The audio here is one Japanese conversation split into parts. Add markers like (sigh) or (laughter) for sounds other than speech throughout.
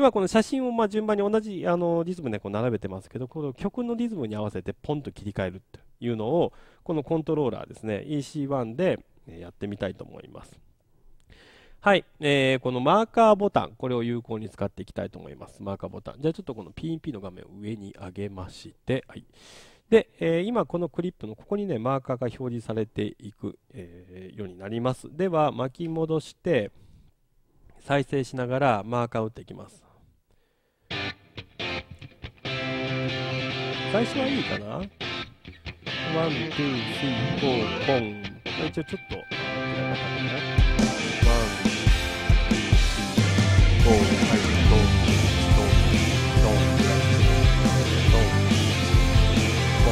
今この写真をま順番に同じあのリズムでこう並べてますけどこの曲のリズムに合わせてポンと切り替えるというのをこのコントローラーですね EC1 でやってみたいと思いますはい、えー、このマーカーボタンこれを有効に使っていきたいと思いますマーカーボタンじゃあちょっとこの PNP の画面を上に上げまして、はい、で、えー、今このクリップのここにねマーカーが表示されていく、えー、ようになりますでは巻き戻して再生しながらマーカーを打っていきます最初はいいかなワン、ツー、スリー、フォー、ポン。まあ、一応ちょっと、暗かったかな。ワン、ツー、スリー、フォー、はい、ドン、ドン、ドン、ドン、ドン、ポ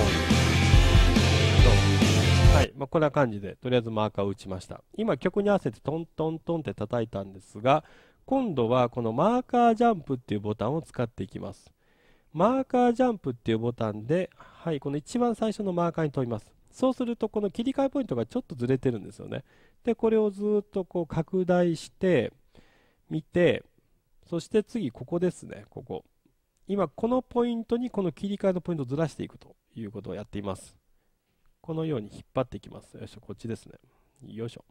ン、ドン。はい、まあ、こんな感じで、とりあえずマーカーを打ちました。今、曲に合わせてトントントンって叩いたんですが、今度はこのマーカージャンプっていうボタンを使っていきます。マーカージャンプっていうボタンで、はい、この一番最初のマーカーに飛びます。そうすると、この切り替えポイントがちょっとずれてるんですよね。で、これをずっとこう拡大して、見て、そして次、ここですね、ここ。今、このポイントにこの切り替えのポイントをずらしていくということをやっています。このように引っ張っていきます。よいしょ、こっちですね。よいしょ。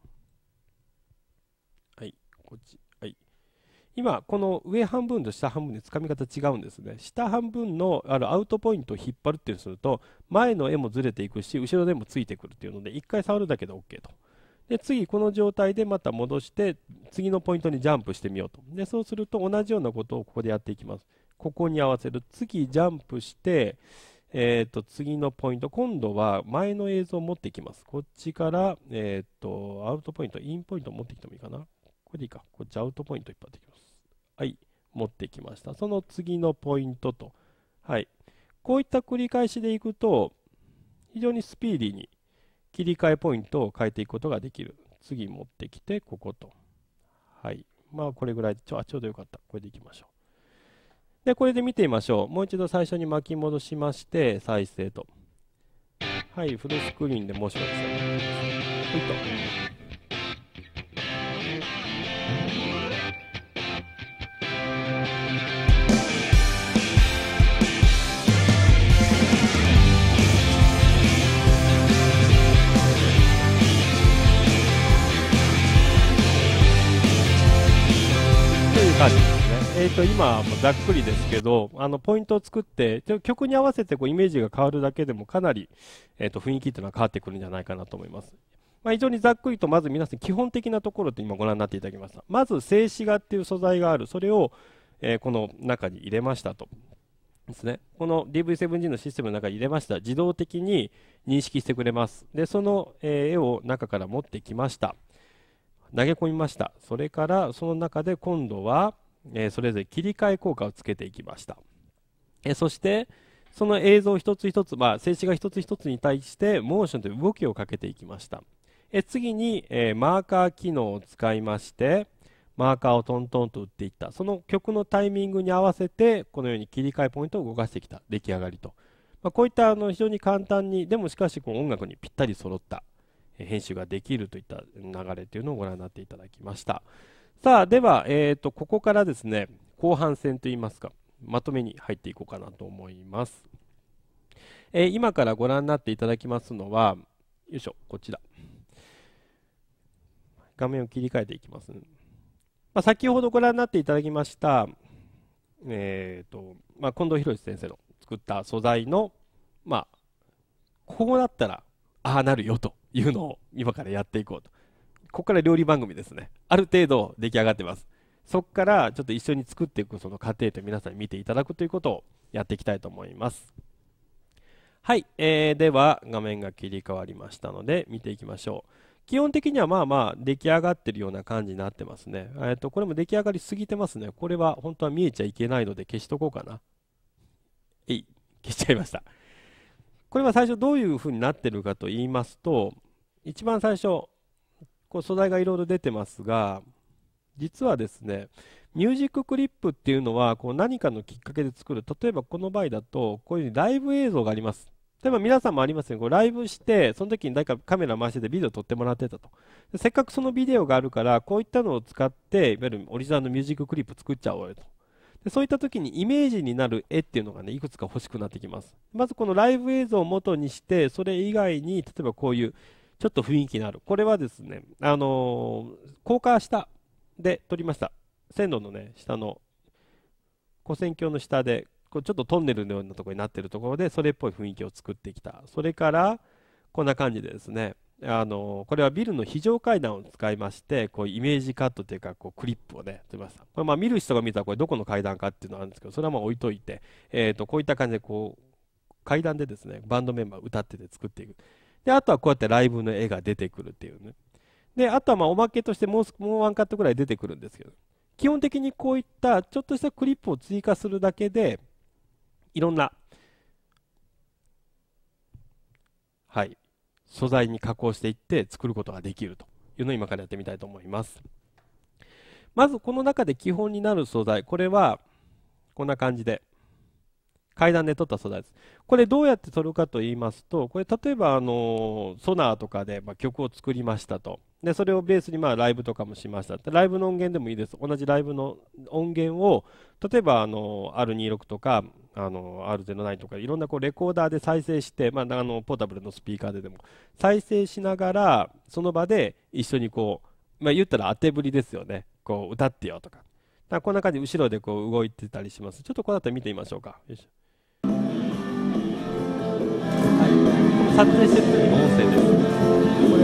はい、こっち。今この上半分と下半分でつかみ方違うんですね下半分のあのアウトポイントを引っ張るっていうすると前の絵もずれていくし後ろでもついてくるっていうので1回触るだけで OK とで次この状態でまた戻して次のポイントにジャンプしてみようとでそうすると同じようなことをここでやっていきますここに合わせる次ジャンプしてえー、と次のポイント今度は前の映像を持っていきますこっちから、えー、とアウトポイントインポイントを持ってきてもいいかなこれでいいかこっちアウトポイント引っ張っていきますはい、持ってきました。その次のポイントと。はい。こういった繰り返しでいくと、非常にスピーディーに切り替えポイントを変えていくことができる。次持ってきて、ここと。はい。まあ、これぐらいでちょ、あ、ちょうどよかった。これでいきましょう。で、これで見てみましょう。もう一度最初に巻き戻しまして、再生と。はい、フルスクリーンで申し訳ョンですよね。はいと。感じですね。えっ、ー、と、今、ざっくりですけど、あの、ポイントを作って、曲に合わせてこうイメージが変わるだけでもかなり、えっ、ー、と、雰囲気っていうのは変わってくるんじゃないかなと思います。まあ、非常にざっくりと、まず皆さん基本的なところって今ご覧になっていただきました。まず、静止画っていう素材がある。それを、えー、この中に入れましたと。ですね。この DV7G のシステムの中に入れました。自動的に認識してくれます。で、その、えー、絵を中から持ってきました。投げ込みましたそれからその中で今度は、えー、それぞれ切り替え効果をつけていきました、えー、そしてその映像一つ一つ、まあ、静止画一つ一つに対してモーションという動きをかけていきましたえ次に、えー、マーカー機能を使いましてマーカーをトントンと打っていったその曲のタイミングに合わせてこのように切り替えポイントを動かしてきた出来上がりと、まあ、こういったあの非常に簡単にでもしかしこの音楽にぴったり揃った編集ができるといった流れというのをご覧になっていただきましたさあでは、えーと、ここからですね後半戦といいますかまとめに入っていこうかなと思います、えー、今からご覧になっていただきますのはよいしょこちら画面を切り替えていきます、ね、まあ、先ほどご覧になっていただきました、えーとまあ、近藤博先生の作った素材の、まあ、こうなったらああなるよというのを今からやっていこうとここから料理番組ですねある程度出来上がってますそこからちょっと一緒に作っていくその過程と皆さんに見ていただくということをやっていきたいと思いますはい、えー、では画面が切り替わりましたので見ていきましょう基本的にはまあまあ出来上がってるような感じになってますね。えっ、ー、と、これも出来上がりすぎてますね。これは本当は見えちゃいけないので消しとこうかな。えい、消しちゃいました。これは最初どういう風になってるかと言いますと、一番最初こう素材がいろいろ出てますが実はですねミュージッククリップっていうのはこう何かのきっかけで作る例えばこの場合だとこういうにライブ映像があります例えば皆さんもありますねこうライブしてその時に誰かカメラ回しててビデオ撮ってもらってたとでせっかくそのビデオがあるからこういったのを使っていわゆるオリジナルのミュージッククリップ作っちゃおうよとでそういった時にイメージになる絵っていうのがねいくつか欲しくなってきますまずこのライブ映像を元にしてそれ以外に例えばこういうちょっと雰囲気のある。これはですね、あのー、高架下で撮りました。線路のね、下の、古線橋の下で、こうちょっとトンネルのようなとこになってるところで、それっぽい雰囲気を作ってきた。それから、こんな感じでですね、あのー、これはビルの非常階段を使いまして、こうイメージカットというか、こうクリップをね、撮りました。これまあ見る人が見たら、これどこの階段かっていうのはあるんですけど、それはまあ置いといて、えっ、ー、と、こういった感じで、こう、階段でですね、バンドメンバー歌ってて作っていく。で、あとはこうやってライブの絵が出てくるっていうね。で、あとはまあおまけとしてもうもうワンカットぐらい出てくるんですけど、基本的にこういったちょっとしたクリップを追加するだけで、いろんな、はい、素材に加工していって作ることができるというのを今からやってみたいと思います。まずこの中で基本になる素材、これはこんな感じで。階段で撮った素材です。これどうやって取るかと言いますと、これ例えばあのソナーとかでま曲を作りましたと。で、それをベースにまあライブとかもしました。ライブの音源でもいいです。同じライブの音源を、例えばあの R26 とか、あの R09 とかいろんなこうレコーダーで再生して、まあ、あのポータブルのスピーカーででも再生しながらその場で一緒にこう、まあ、言ったら当てぶりですよねこう歌ってよとかだかこんな感じで後ろでこう動いてたりしますちょっとこうだったら見てみましょうかよいしょ撮影してるの音声ですこれ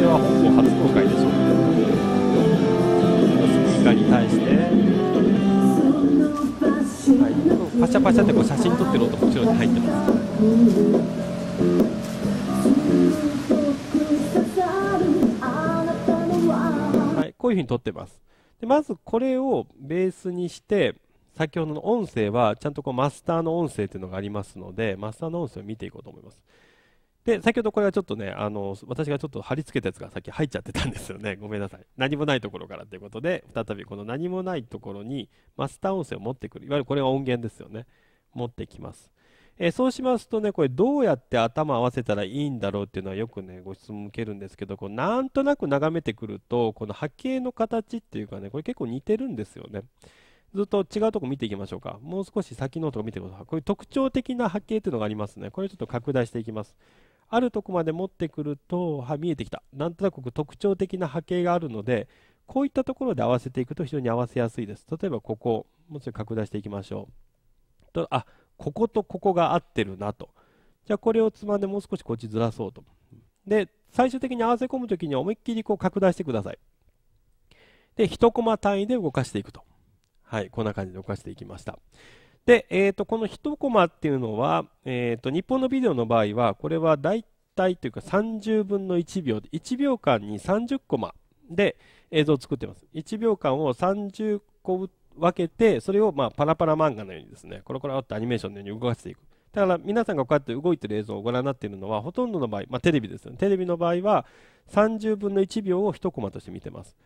はほぼ初公開でしょうスピーカーに対して、はい、パシャパシャってこう写真撮ってる音もちろに入ってますはい、こういうふうに撮ってます。で、まずこれをベースにして、先ほどの音声はちゃんとこうマスターの音声というのがありますので、マスターの音声を見ていこうと思います。で先ほどこれはちょっとねあの私がちょっと貼り付けたやつがさっき入っちゃってたんですよね (laughs) ごめんなさい何もないところからということで再びこの何もないところにマスター音声を持ってくるいわゆるこれは音源ですよね持ってきます、えそうしますとねこれどうやって頭合わせたらいいんだろうっていうのはよくねご質問受けるんですけどこうなんとなく眺めてくるとこの波形の形っていうかねこれ結構似てるんですよねずっと違うとこ見ていきましょうかもう少し先のとこ見てくださいこういう特徴的な波形っていうのがありますねこれちょっと拡大していきますあるとこまで持ってくるとは見えてきたなんとなく特徴的な波形があるのでこういったところで合わせていくと非常に合わせやすいです例えばここもうちょい拡大していきましょうとあこことここが合ってるなとじゃあこれをつまんでもう少しこっちずらそうとで最終的に合わせ込む時に思いっきりこう拡大してくださいで1コマ単位で動かしていくとはいこんな感じで動かしていきましたで、えー、とこの1コマっていうのは、えー、と日本のビデオの場合はこれは大体というか30分の1秒で1秒間に30コマで映像を作ってます1秒間を30個分けてそれをまあパラパラ漫画のようにですねコロコロってアニメーションのように動かしていくだから皆さんがこうやって動いてる映像をご覧になっているのはほとんどの場合、まあ、テレビですよねテレビの場合は30分の1秒を1コマとして見てます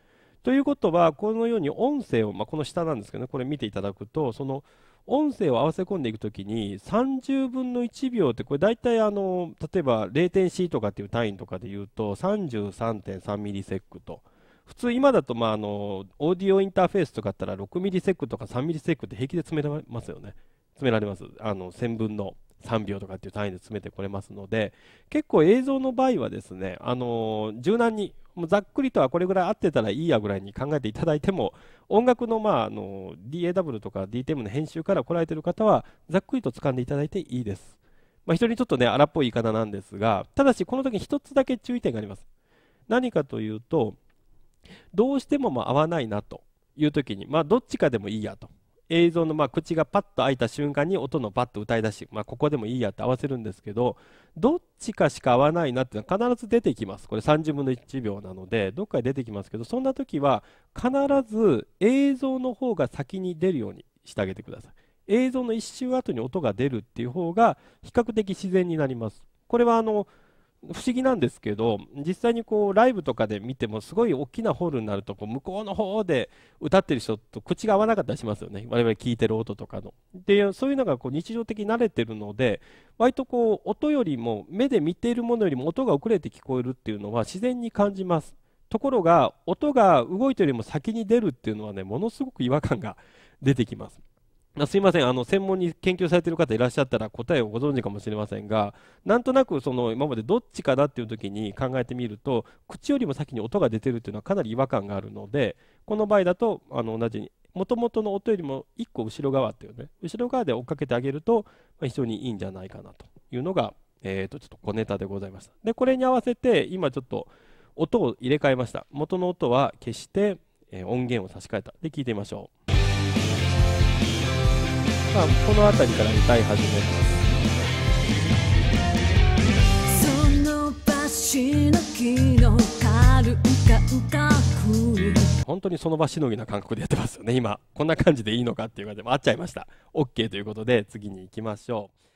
ということはこのように音声を、まあ、この下なんですけどねこれ見ていただくとその「音声を合わせ込んでいくときに30分の1秒ってこれ大体あの例えば0 C とかっていう単位とかで言うと33.3ミリセックと普通今だとまああのオーディオインターフェースとかだったら6ミリセックとか3ミリセックって平気で詰められますよね詰められますあの1000分の3秒とかっていう単位で詰めてこれますので結構映像の場合はですね、あの柔軟にもうざっくりとはこれぐらい合ってたらいいやぐらいに考えていただいても音楽の,、まあ、あの DAW とか DTM の編集から来られてる方はざっくりと掴んでいただいていいです。まあ、非常にちょっとね荒っぽい言い方なんですがただしこの時に1つだけ注意点があります。何かというとどうしてもま合わないなという時に、まあ、どっちかでもいいやと映像のまあ口がパッと開いた瞬間に音のパッと歌い出し、まあ、ここでもいいやって合わせるんですけどどっちかしか合わないなっていうのは必ず出てきますこれ30分の1秒なのでどっかで出てきますけどそんな時は必ず映像の方が先に出るようにしてあげてください映像の1周後に音が出るっていう方が比較的自然になりますこれはあの不思議なんですけど実際にこうライブとかで見てもすごい大きなホールになるとこう向こうの方で歌ってる人と口が合わなかったりしますよね我々聞いてる音とかの。でそういうのがこう日常的に慣れてるので割とこう音よりも目で見ているものよりも音が遅れて聞こえるっていうのは自然に感じます。ところが音が動いてよりも先に出るっていうのはねものすごく違和感が出てきます。すいませんあの専門に研究されてる方いらっしゃったら答えをご存知かもしれませんがなんとなくその今までどっちかなっていう時に考えてみると口よりも先に音が出てるっていうのはかなり違和感があるのでこの場合だとあの同じにもともとの音よりも1個後ろ側っていうね後ろ側で追っかけてあげると、まあ、非常にいいんじゃないかなというのが、えー、とちょっと小ネタでございましたでこれに合わせて今ちょっと音を入れ替えました元の音は消して、え音源を差し替えたで聞いてみましょうまあ、この辺りから歌い始めます本当にその場しのぎな感覚でやってますよね今こんな感じでいいのかっていう感じでも合っちゃいました OK ということで次に行きましょう